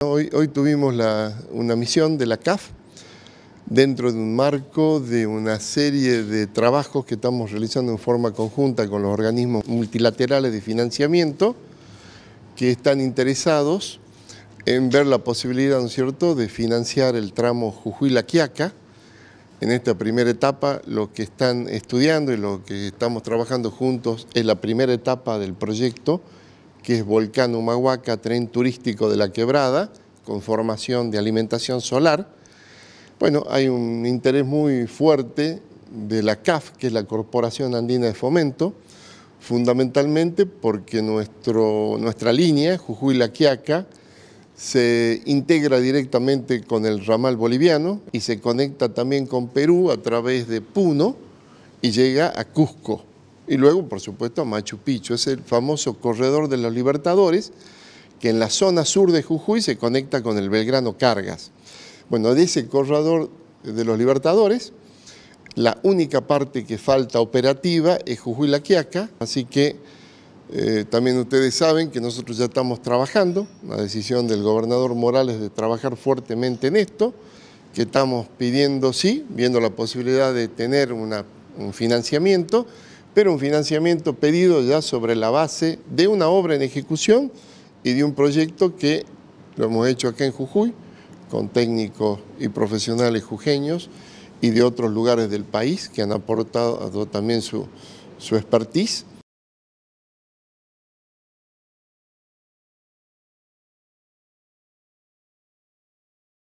Hoy, tuvimos una misión de la CAF dentro de un marco de una serie de trabajos que estamos realizando en forma conjunta con los organismos multilaterales de financiamiento que están interesados en ver la posibilidad, ¿no cierto?, de financiar el tramo Jujuy-La Quiaca. En esta primera etapa lo que están estudiando y lo que estamos trabajando juntos es la primera etapa del proyecto que es Volcán Humahuaca, tren turístico de la Quebrada, con formación de alimentación solar. Bueno, hay un interés muy fuerte de la CAF, que es la Corporación Andina de Fomento, fundamentalmente porque nuestro, nuestra línea, Jujuy-La Quiaca, se integra directamente con el ramal boliviano y se conecta también con Perú a través de Puno y llega a Cusco. Y luego, por supuesto, Machu Picchu. Es el famoso corredor de los Libertadores que en la zona sur de Jujuy se conecta con el Belgrano Cargas. Bueno, de ese corredor de los Libertadores, la única parte que falta operativa es Jujuy-La Quiaca, así que eh, también ustedes saben que nosotros ya estamos trabajando, la decisión del gobernador Morales de trabajar fuertemente en esto, que estamos pidiendo, sí, viendo la posibilidad de tener un financiamiento, pero un financiamiento pedido ya sobre la base de una obra en ejecución y de un proyecto que lo hemos hecho acá en Jujuy, con técnicos y profesionales jujeños y de otros lugares del país que han aportado también su, su expertise